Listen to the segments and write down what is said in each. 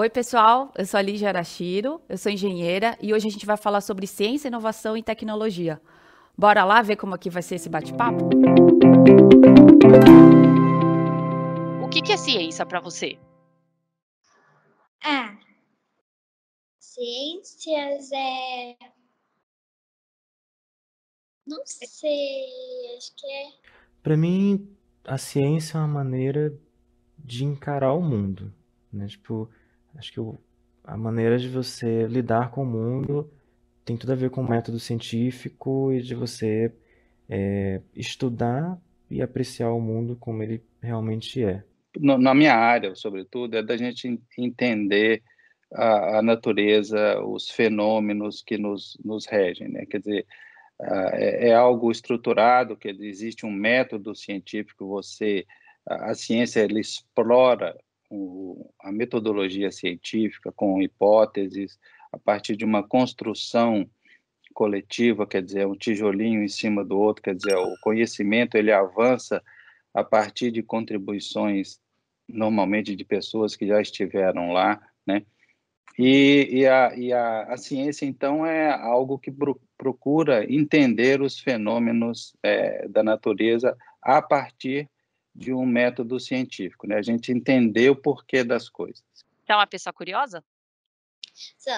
Oi, pessoal, eu sou a Lígia Arashiro, eu sou engenheira e hoje a gente vai falar sobre ciência, inovação e tecnologia. Bora lá ver como aqui vai ser esse bate-papo? O que, é ciência para você? Ah, ciências é. Não sei, acho que é. Para mim, a ciência é uma maneira de encarar o mundo, né? Tipo, Acho que o, a maneira de você lidar com o mundo tem tudo a ver com o método científico e de você é, estudar e apreciar o mundo como ele realmente é. Na minha área, sobretudo, é da gente entender a, a natureza, os fenômenos que nos, nos regem, né? Quer dizer, é, é algo estruturado, que existe um método científico, você a ciência ela explora o, a metodologia científica, com hipóteses, a partir de uma construção coletiva, quer dizer, um tijolinho em cima do outro, quer dizer, o conhecimento ele avança a partir de contribuições normalmente de pessoas que já estiveram lá, né? E, e, a, e a, a, ciência, então, é algo que procura entender os fenômenos é, da natureza a partir de um método científico, né? A gente entender o porquê das coisas. Você é uma pessoa curiosa? Sim.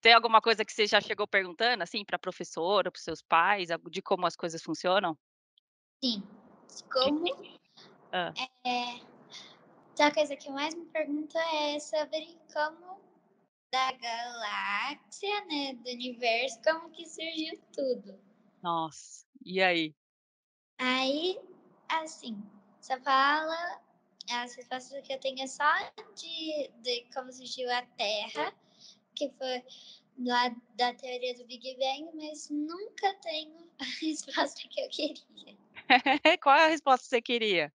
Tem alguma coisa que você já chegou perguntando, assim, para a professora, para os seus pais, de como as coisas funcionam? Sim. Como? ah. é, então, a coisa que mais me pergunta é sobre como da galáxia, né, do universo, como que surgiu tudo. Nossa, e aí? Aí, assim, essa fala é, as respostas que eu tenho é só de, de como surgiu a Terra, que foi lá da teoria do Big Bang, mas nunca tenho a resposta que eu queria. Qual é a resposta que você queria?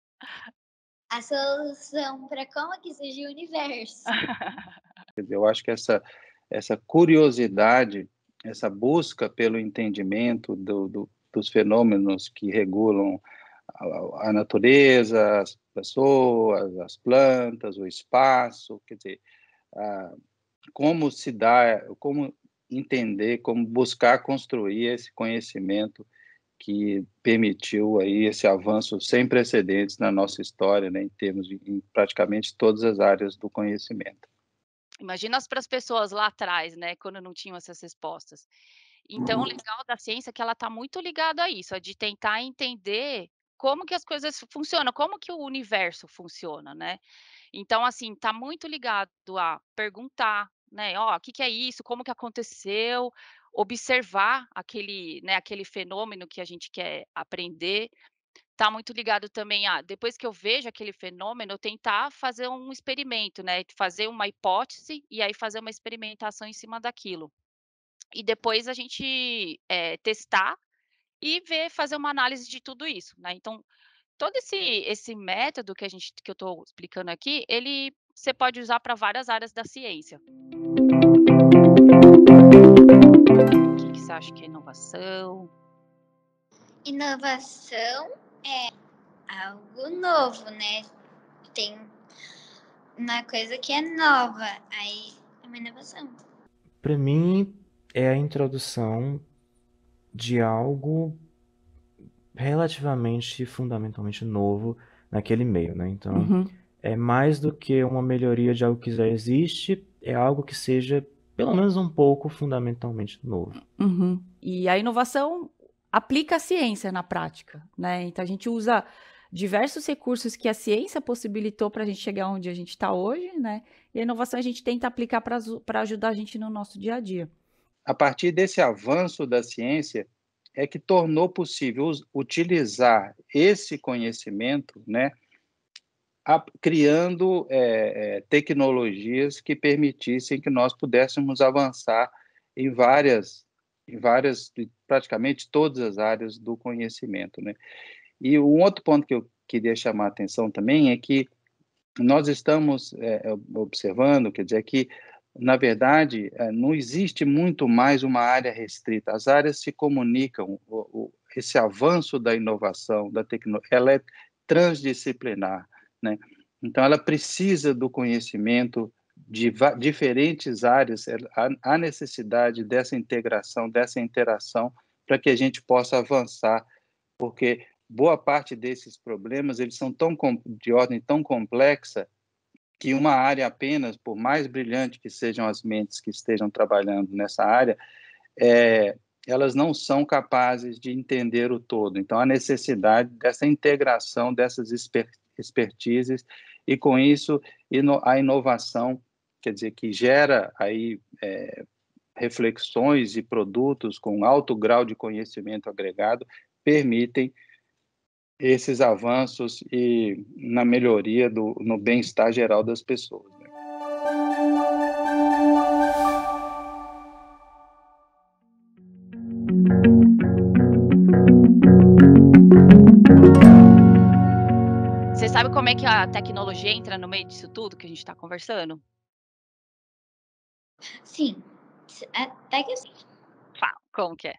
A solução para como que surgiu o universo. eu acho que essa, essa curiosidade, essa busca pelo entendimento do, do, dos fenômenos que regulam a, natureza, as pessoas, as plantas, o espaço, quer dizer, como se dá, como entender, como buscar construir esse conhecimento que permitiu aí esse avanço sem precedentes na nossa história, né, em termos de em praticamente todas as áreas do conhecimento. Imagina para as pessoas lá atrás, né, quando não tinham essas respostas. Então, o uhum. legal da ciência é que ela está muito ligada a isso, a de tentar entender como que as coisas funcionam, como que o universo funciona, né? Então, assim, tá muito ligado a perguntar, né? Ó, oh, o que, que é isso? Como que aconteceu? Observar aquele, né, aquele fenômeno que a gente quer aprender. Tá muito ligado também a, depois que eu vejo aquele fenômeno, tentar fazer um experimento, né? Fazer uma hipótese e aí fazer uma experimentação em cima daquilo. E depois a gente é, testar e ver, fazer uma análise de tudo isso, né? Então, todo esse, esse método que a gente que eu estou explicando aqui, ele você pode usar para várias áreas da ciência. O que, que, você acha que é inovação? Inovação é algo novo, né? Tem uma coisa que é nova, aí é uma inovação. Para mim é a introdução de algo relativamente fundamentalmente novo naquele meio, né? Então, uhum. é mais do que uma melhoria de algo que já existe, é algo que seja pelo menos um pouco fundamentalmente novo. Uhum. E a inovação aplica a ciência na prática, né? Então a gente usa diversos recursos que a ciência possibilitou para a gente chegar onde a gente está hoje, né? E a inovação a gente tenta aplicar para ajudar a gente no nosso dia a dia. A partir desse avanço da ciência, é que tornou possível utilizar esse conhecimento, né, a, criando é, é, tecnologias que permitissem que nós pudéssemos avançar em várias, em várias, praticamente todas as áreas do conhecimento, né? E um outro ponto que eu queria chamar a atenção também é que nós estamos é, observando, quer dizer, é que na verdade, eh, não existe muito mais uma área restrita. As áreas se comunicam. esse avanço da inovação, da tecnologia, ela é transdisciplinar, né? Então, ela precisa do conhecimento de diferentes áreas. Há necessidade dessa integração, dessa interação, para que a gente possa avançar, porque boa parte desses problemas eles são tão de ordem tão complexa que uma área apenas, por mais brilhante que sejam as mentes que estejam trabalhando nessa área, é, elas não são capazes de entender o todo. Então, a necessidade dessa integração dessas expertises e, com isso, a inovação, quer dizer, que gera aí é, reflexões e produtos com alto grau de conhecimento agregado, permitem esses avanços e na melhoria do no bem-estar geral das pessoas. Né? Você sabe como é que a tecnologia entra no meio disso tudo que a gente está conversando? Sim, até é que sim. Fala, como que é?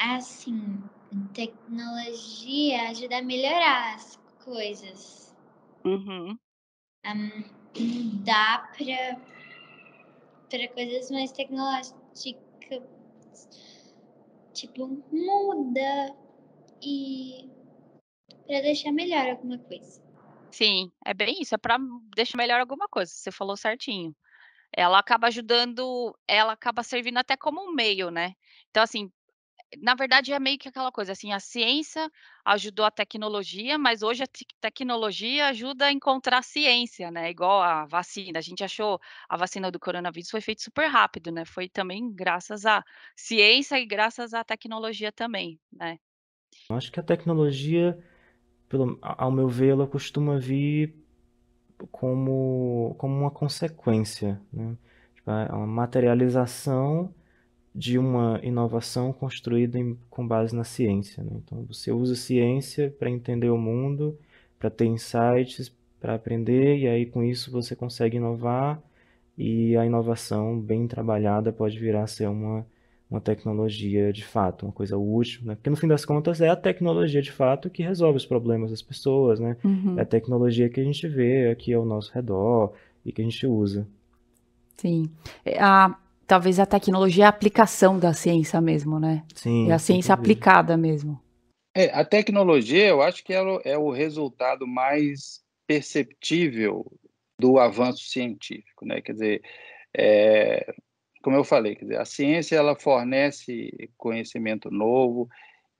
é assim, tecnologia ajuda a melhorar as coisas. Uhum. Um, dá para para coisas mais tecnológicas, tipo muda e para deixar melhor alguma coisa. Sim, é bem isso, é para deixar melhor alguma coisa. Você falou certinho. Ela acaba ajudando, ela acaba servindo até como um meio, né? Então assim, na verdade, é meio que aquela coisa assim: a ciência ajudou a tecnologia, mas hoje a tecnologia ajuda a encontrar a ciência, né? Igual a vacina. A gente achou a vacina do coronavírus foi feita super rápido, né? Foi também graças à ciência e graças à tecnologia também, né? Eu acho que a tecnologia, pelo, ao meu ver, ela costuma vir como, como uma consequência, né? Tipo, é a materialização de uma inovação construída em, com base na ciência. Né? Então, você usa ciência para entender o mundo, para ter insights, para aprender, e aí com isso você consegue inovar, e a inovação bem trabalhada pode virar a ser uma, uma tecnologia de fato, uma coisa útil. Né? Porque no fim das contas é a tecnologia de fato que resolve os problemas das pessoas, né? Uhum. É a tecnologia que a gente vê aqui ao nosso redor e que a gente usa. Sim. É, a talvez a tecnologia é a aplicação da ciência mesmo, né? Sim. É a ciência aplicada mesmo. É, a tecnologia, eu acho que ela é, é o resultado mais perceptível do avanço científico, né? Quer dizer, é, como eu falei, quer dizer, a ciência ela fornece conhecimento novo,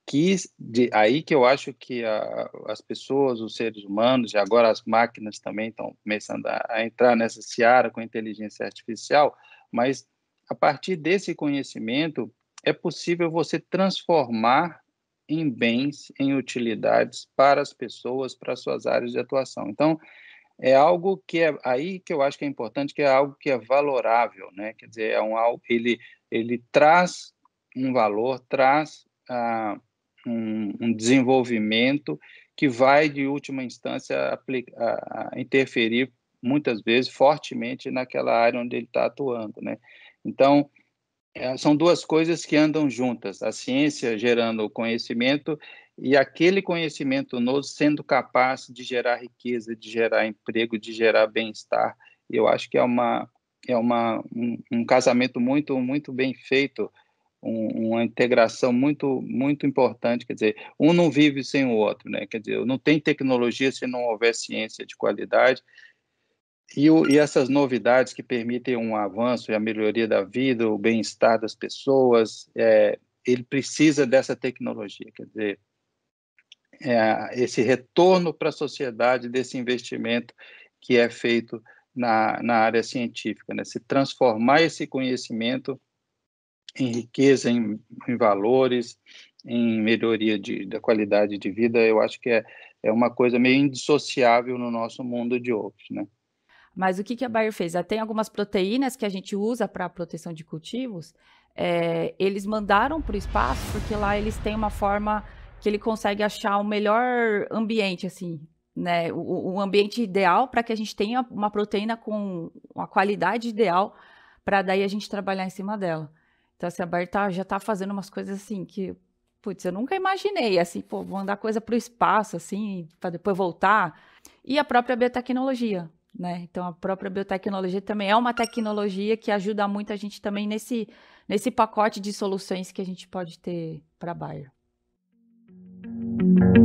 que de, aí que eu acho que a, as pessoas, os seres humanos e agora as máquinas também estão começando a, a entrar nessa seara com inteligência artificial, mas a partir desse conhecimento, é possível você transformar em bens, em utilidades para as pessoas, para suas áreas de atuação. Então, é algo que é aí que eu acho que é importante, que é algo que é valorável, né? Quer dizer, é um ele ele traz um valor, traz ah, um, um, desenvolvimento que vai de última instância aplica, a, a interferir muitas vezes fortemente naquela área onde ele está atuando, né? Então, é, são duas coisas que andam juntas: a ciência gerando conhecimento e aquele conhecimento novo sendo capaz de gerar riqueza, de gerar emprego, de gerar bem-estar. Eu acho que é uma é uma, um, um casamento muito muito bem feito, um, uma integração muito muito importante. Quer dizer, um não vive sem o outro, né? Quer dizer, não tem tecnologia se não houver ciência de qualidade e, e, essas novidades que permitem um avanço e a melhoria da vida, o bem-estar das pessoas, é, ele precisa dessa tecnologia. Quer dizer, é, esse retorno para a sociedade desse investimento que é feito na, na área científica, né? se transformar esse conhecimento em riqueza, em, em valores, em melhoria de, da qualidade de vida, eu acho que é, é uma coisa meio indissociável no nosso mundo de hoje, né? Mas o que, que a Bayer fez? Ah, tem algumas proteínas que a gente usa para proteção de cultivos. É, eles mandaram para o espaço porque lá eles têm uma forma que ele consegue achar o melhor ambiente, assim, né? O, o ambiente ideal para que a gente tenha uma proteína com uma qualidade ideal para daí a gente trabalhar em cima dela. Então, assim, a Bayer tá, já está fazendo umas coisas assim que, putz, eu nunca imaginei, assim, pô, mandar coisa para o espaço, assim, para depois voltar. E a própria biotecnologia, né? Então a própria biotecnologia também é uma tecnologia que ajuda muito a gente também nesse, nesse pacote de soluções que a gente pode ter para a Bayer. Música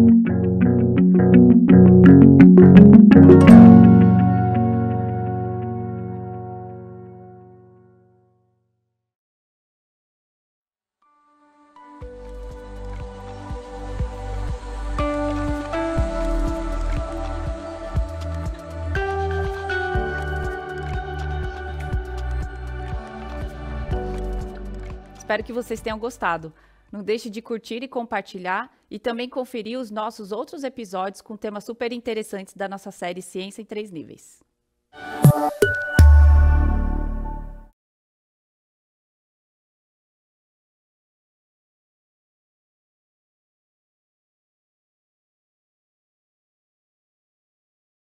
Espero que vocês tenham gostado. Não deixe de curtir e compartilhar e também conferir os nossos outros episódios com temas super interessantes da nossa série Ciência em Três Níveis.